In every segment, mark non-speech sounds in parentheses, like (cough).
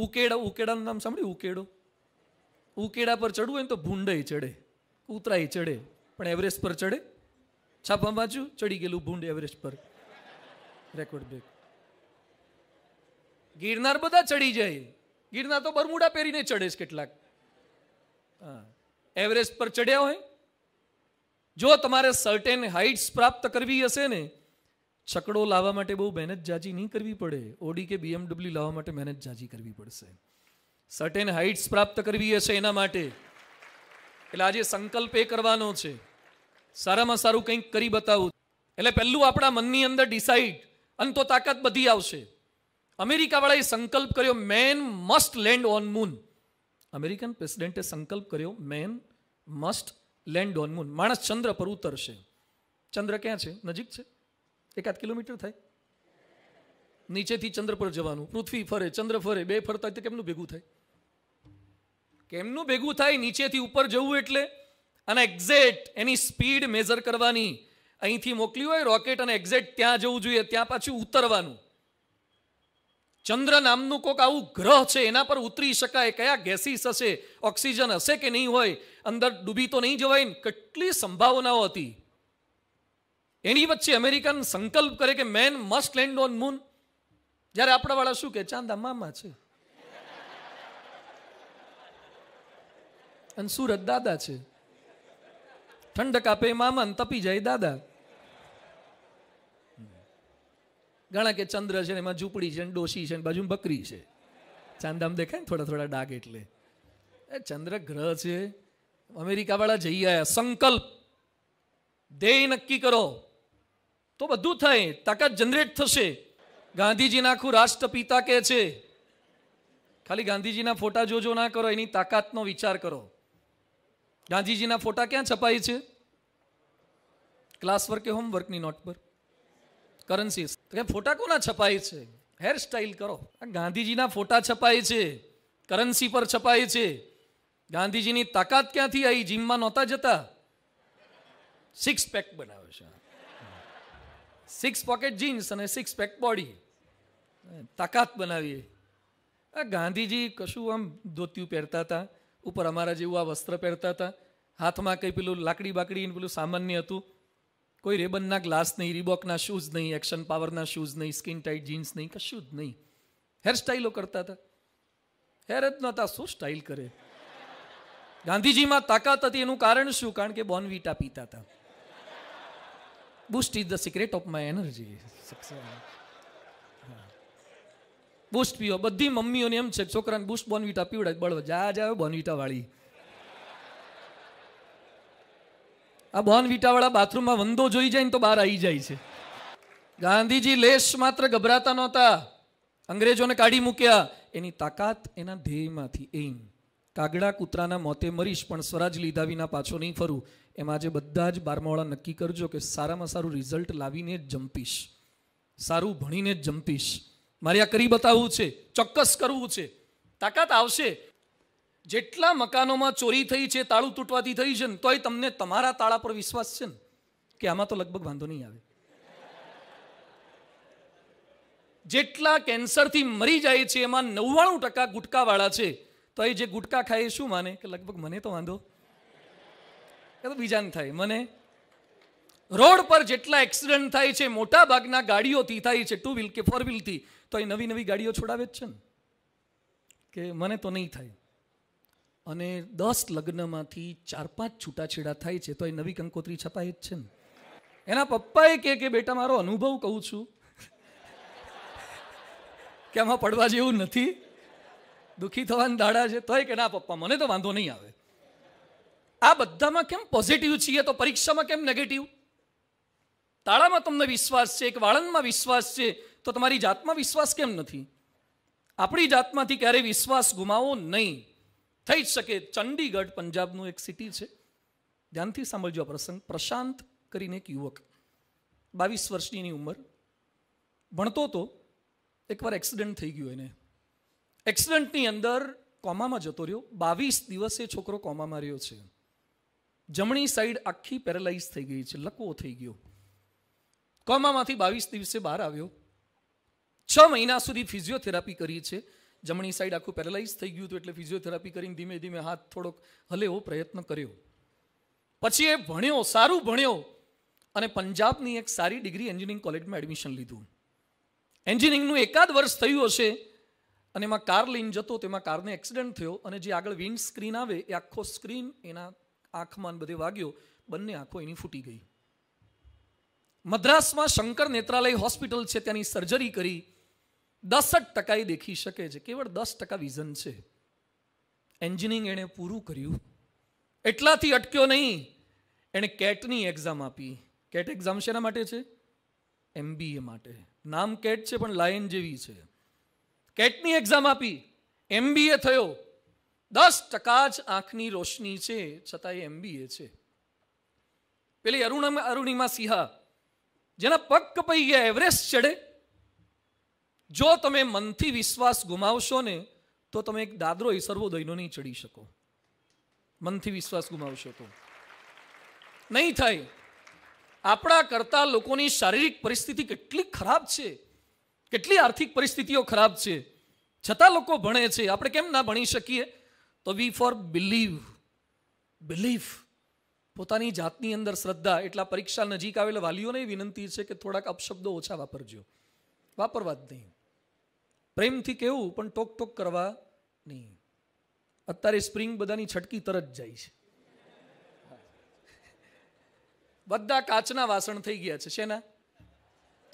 ઉકેડા ઉકેડાનું નામ સાંભળ્યું ઉકેડો ઉકેડા પર ચડવું હોય ને તો ભૂંડાઈ ચડે કૂતરાઈ ચડે પણ એવરેસ્ટ પર ચડે છાપા વાંચ્યું ચડી ગયેલું ભૂંડ એવરેસ્ટ પર રેકોર્ડ બ્રેક ગિરનાર બધા ચડી જાય ગિરનાર તો બરમુડા પહેરીને ચડે છે કેટલાક હા એવરેસ્ટ પર ચડ્યા હોય જો તમારે સર્ટેન હાઇટ્સ પ્રાપ્ત કરવી હશે ને છકડો લાવવા માટે બહુ મહેનત જાજી નહીં કરવી પડે ઓડી કે બીએમડબલ્યુ લાવવા માટે મહેનત જાજી કરવી પડશે સર્ટેન હાઇટ્સ પ્રાપ્ત કરવી હશે એના માટે એટલે આજે સંકલ્પ એ કરવાનો છે સારામાં સારું કંઈક કરી બતાવું એટલે પહેલું આપણા મનની અંદર ડિસાઇડ અને તો તાકાત બધી આવશે અમેરિકાવાળાએ સંકલ્પ કર્યો man must land on moon American પ્રેસિડેન્ટે સંકલ્પ કર્યો man must land on moon માણસ ચંદ્ર પર ઉતરશે ચંદ્ર ક્યાં છે નજીક છે એકાદ કિલોમીટર થાય નીચેથી ચંદ્ર પર જવાનું પૃથ્વી ફરે ચંદ્ર ફરે બે ફરતા હોય તો કેમનું ભેગું થાય કેમનું ભેગું થાય નીચેથી ઉપર જવું એટલે અને એક્ઝેક્ટ એની સ્પીડ મેઝર કરવાની અહીંથી મોકલી હોય રોકેટ અને એક્ઝેક્ટ ત્યાં જવું જોઈએ ત્યાં પાછું ઉતરવાનું ચંદ્ર નામનું કોક આવું ગ્રહ છે એના પર ઉતરી શકાય કયા ગેસીસ હશે ઓક્સિજન હશે કે નહીં હોય અંદર ડૂબી તો નહીં જવાય ને કેટલી સંભાવનાઓ હતી એની વચ્ચે અમેરિકન સંકલ્પ કરે કે man must land on moon જ્યારે આપણાવાળા શું કે ચાંદા મામા છે અને સુરત દાદા છે ઠંડક આપે મામા ને તપી જાય દાદા ઘણા કે ચંદ્ર છે એમાં ઝૂંપડી છે ડોશી છે બાજુ બકરી છે ચાંદામ દેખાય ને થોડા થોડા ડાઘ એટલે એ ચંદ્ર ગ્રહ છે અમેરિકાવાળા જઈ આવ્યા સંકલ્પ ધ્યેય નક્કી કરો તો બધું થાય તાકાત જનરેટ થશે ગાંધીજીના આખું રાષ્ટ્રપિતા કહે છે ખાલી ગાંધીજીના ફોટા જોજો ના કરો એની તાકાતનો વિચાર કરો ગાંધીજીના ફોટા ક્યાં છપાય છે ક્લાસ વર્ક કે હોમવર્કની નોટ પર કરન્સી ફોટા કોના છપાય છે હેર સ્ટાઇલ કરો ગાંધીજીના ફોટા છપાય છે કરન્સી પર છપાય છે ગાંધીજીની તાકાત ક્યાંથી આવી જીમમાં નહોતા જતા સિક્સ પેક બનાવે છે સિક્સ પોકેટ જીન્સ અને સિક્સ પેક બોડી તાકાત બનાવીએ આ ગાંધીજી કશું આમ ધોતિયું પહેરતા હતા ઉપર અમારા જેવું આ વસ્ત્ર પહેરતા હતા હાથમાં કંઈ પેલું લાકડી બાકડી પેલું સામાન્ય હતું કોઈ રેબનના ગ્લાસ નહીં રીબોકના શૂઝ નહીં એક્શન પાવરના શૂઝ નહીં સ્કિન ટાઈટ જીન્સ નહીં કશું જ નહીં હેરસ્ટાઈલો કરતા હતા હેર જ નહોતા શું સ્ટાઇલ કરે ગાંધીજીમાં તાકાત હતી એનું કારણ શું કારણ કે બોનવીટા પીતા હતા Boost is the secret of my energy Boost પીવો બધી મમ્મીઓને એમ છે છોકરાને બુસ્ટ બોનવીટા પીવડાય બળવા જા જાવે બોનવીટા વાળી આ બોનવીટાવાળા બાથરૂમમાં વંદો જોઈ જાય ને તો બહાર આવી જાય છે ગાંધીજી લેશ માત્ર ગભરાતા નહોતા અંગ્રેજોને કાઢી મૂક્યા એની તાકાત એના ધ્યેયમાંથી એમ કાગડા કૂતરાના મોતે મરીશ પણ સ્વરાજ લીધા વિના પાછો નહીં ફરું એમાં આજે બધા જ બારમાવાળા નક્કી કરજો કે સારામાં સારું રિઝલ્ટ લાવીને જ જંપીશ સારું ભણીને જ જંપીશ મારે આ કરી બતાવવું છે ચોક્કસ કરવું છે તાકાત આવશે જેટલા મકાનોમાં ચોરી થઈ છે તાળું તૂટવાથી થઈ છે ને તોય તમને તમારા તાળા પર વિશ્વાસ છે ને કે આમાં તો લગભગ વાંધો નહીં આવે જેટલા કેન્સરથી મરી જાય છે એમાં નવ્વાણું ટકા ગુટકાવાળા છે તો એ જે ગુટકા ખાય એ શું માને કે લગભગ મને તો વાંધો એ તો બીજાને થાય મને રોડ પર જેટલા એક્સિડન્ટ થાય છે મોટા ભાગના ગાડીઓથી થાય છે ટુ વ્હીલ કે ફોર વ્હીલથી તો એ નવી નવી ગાડીઓ છોડાવે જ છે ને કે મને તો નહીં થાય અને દસ લગ્નમાંથી ચાર પાંચ છૂટાછેડા થાય છે તો એ નવી કંકોત્રી છપાય જ છે ને એના પપ્પાએ કહે કે બેટા મારો અનુભવ કહું છું કે આમાં પડવા જેવું નથી દુઃખી થવાના દાડા છે તોય કે ના પપ્પા મને તો વાંધો નહીં આવે આ બધામાં કેમ પોઝિટિવ છીએ તો પરીક્ષામાં કેમ નેગેટિવ તાળામાં તમને વિશ્વાસ છે એક વાળંદમાં વિશ્વાસ છે તો તમારી જાતમાં વિશ્વાસ કેમ નથી આપણી જાતમાંથી ક્યારેય વિશ્વાસ ગુમાવો નહીં થઈ જ શકે ચંડીગઢ પંજાબનું એક સિટી છે ધ્યાનથી સાંભળજો પ્રસંગ પ્રશાંત કરીને એક યુવક બાવીસ વર્ષની ઉંમર ભણતો તો એકવાર એક્સિડન્ટ થઈ ગયો એને એક્સિડન્ટની અંદર કોમામાં જતો રહ્યો બાવીસ દિવસે છોકરો કોમામાં રહ્યો છે જમણી સાઈડ આખી પેરેલાઇઝ થઈ ગઈ છે લકવો થઈ ગયો કોમામાંથી બાવીસ દિવસે બહાર આવ્યો છ મહિના સુધી ફિઝિયોથેરાપી કરી છે જમણી સાઈડ આખું પેરાલાઇઝ થઈ ગયું હતું એટલે ફિઝિયોથેરાપી કરીને ધીમે ધીમે હાથ થોડોક હલેવો પ્રયત્ન કર્યો પછી એ ભણ્યો સારું ભણ્યો અને પંજાબની એક સારી ડિગ્રી એન્જિનિયરિંગ કોલેજમાં એડમિશન લીધું એન્જિનિયરિંગનું એકાદ વર્ષ થયું હશે અને એમાં કાર લઈને જતો તેમાં કારને એક્સિડન્ટ થયો અને જે આગળ વિન્ડ સ્ક્રીન આવે એ આખો સ્ક્રીન એના આંખમાં બધે વાગ્યો બંને આંખો એની ફૂટી ગઈ મદ્રાસમાં શંકર નેત્રાલય હોસ્પિટલ છે ત્યાંની સર્જરી કરી દસ જ ટકા એ દેખી શકે છે કેવળ દસ ટકા વિઝન છે એન્જિનિયરિંગ એણે પૂરું કર્યું એટલાથી અટક્યો નહીં એણે કેટની એક્ઝામ આપી કેટ એક્ઝામ શેના માટે છે એમબીએ માટે નામ કેટ છે પણ લાયન જેવી છે કેટની એક્ઝામ આપી એમબીએ થયો દસ ટકા જ આંખની રોશની છે છતાં એ એમબીએ છે પેલી અરુણિમા અરુણિમા સિંહા જેના પગ કપાઈ ગયા એવરેસ્ટ ચડે જો તમે મનથી વિશ્વાસ ગુમાવશો ને તો તમે એક દાદરો એ સર્વોદયનો નહીં ચડી શકો મનથી વિશ્વાસ ગુમાવશો તો નહીં થાય આપણા કરતા લોકોની શારીરિક પરિસ્થિતિ કેટલી ખરાબ છે કેટલી આર્થિક પરિસ્થિતિઓ ખરાબ છે છતાં લોકો ભણે છે આપણે કેમ ના ભણી શકીએ તો વી ફોર બિલીવ બિલીફ પોતાની જાતની અંદર શ્રદ્ધા એટલા પરીક્ષા નજીક આવેલા વાલીઓને વિનંતી છે કે થોડાક અપશબ્દો ઓછા વાપરજો વાપરવા જ નહીં પ્રેમથી કેવું પણ ટોક ટોક કરવા નહીં અત્યારે સ્પ્રિંગ બધાની છટકી તરત જાય છે (laughs) બધા કાચના વાસણ થઈ ગયા છે શેના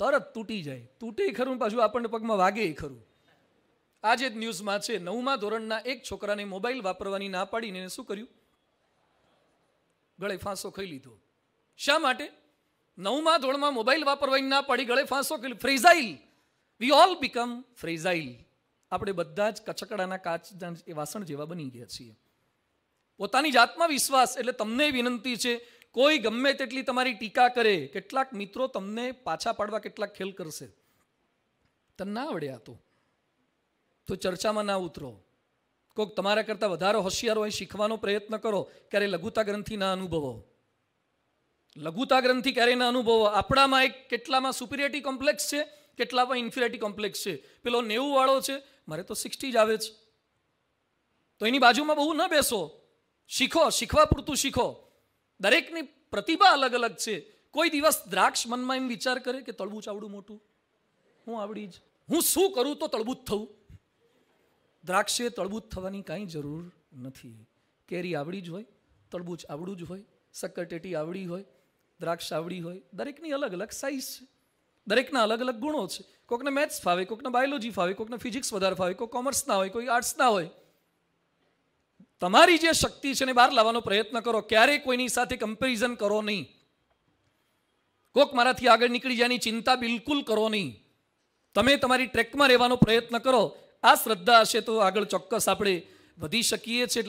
તરત તૂટી જાય તૂટે ખરું પાછું આપણને પગમાં વાગે ખરું આજે જ ન્યૂઝમાં છે નવમા ધોરણના એક છોકરાને મોબાઈલ વાપરવાની ના પાડીને શું કર્યું ગળે ફાંસો ખાઈ લીધો શા માટે નવમા ધોરણમાં મોબાઈલ વાપરવાની ના પાડી ગળે ફાંસો ખાઈ ફ્રેઝાઇલ વી ઓલ બીકમ ફ્રેઝાઇલ આપણે બધા જ કચકડાના કાચના એ વાસણ જેવા બની ગયા છીએ પોતાની જાતમાં વિશ્વાસ એટલે તમને વિનંતી છે કોઈ ગમે તેટલી તમારી ટીકા કરે કેટલાક મિત્રો તમને પાછા પાડવા કેટલાક ખેલ કરશે તને ના આવડે આ તો તો ચર્ચામાં ના ઉતરો કોઈક તમારા કરતાં વધારે હોશિયાર હોય શીખવાનો પ્રયત્ન કરો ક્યારે લઘુતા ગ્રંથિ ના અનુભવો લઘુતા ગ્રંથિ ક્યારેય ના અનુભવો આપણામાં એક કેટલામાં સુપિરિયરિટી કોમ્પ્લેક્સ છે કેટલામાં ઇન્ફિરિયરિટી કોમ્પ્લેક્સ છે પેલો નેવું વાળો છે મારે તો સિક્સટી જ આવે છે તો એની બાજુમાં બહુ ન બેસો શીખો શીખવા પૂરતું શીખો દરેકની પ્રતિભા અલગ અલગ છે કોઈ દિવસ દ્રાક્ષ મનમાં એમ વિચાર કરે કે તળબું ચાવડું મોટું હું આવડી જ હું શું કરું તો તળબું થવું દ્રાક્ષે તળબું થવાની કાંઈ જરૂર નથી કેરી આવડી જ હોય તળબૂચ આવડું જ હોય સક્કરટેટી આવડી હોય દ્રાક્ષ આવડી હોય દરેકની અલગ અલગ સાઇઝ છે દરેકના અલગ અલગ ગુણો છે કોઈકને મેથ્સ ફાવે કોઈકને બાયોલોજી ફાવે કોઈકને ફિઝિક્સ વધારે ફાવે કોઈ કોમર્સના હોય કોઈ આર્ટ્સ હોય તમારી જે શક્તિ છે ને બહાર લાવવાનો પ્રયત્ન કરો ક્યારેય કોઈની સાથે કમ્પેરિઝન કરો નહીં કોક મારાથી આગળ નીકળી જવાની ચિંતા બિલકુલ કરો નહીં તમે તમારી ટ્રેકમાં રહેવાનો પ્રયત્ન કરો આ શ્રદ્ધા હશે તો આગળ ચોક્કસ આપણે વધી શકીએ છીએ